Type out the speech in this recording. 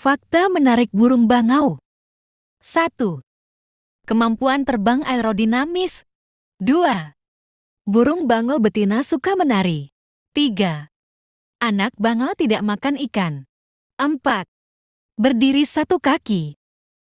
Fakta menarik burung bangau. 1. Kemampuan terbang aerodinamis. 2. Burung bangau betina suka menari. 3. Anak bangau tidak makan ikan. 4. Berdiri satu kaki.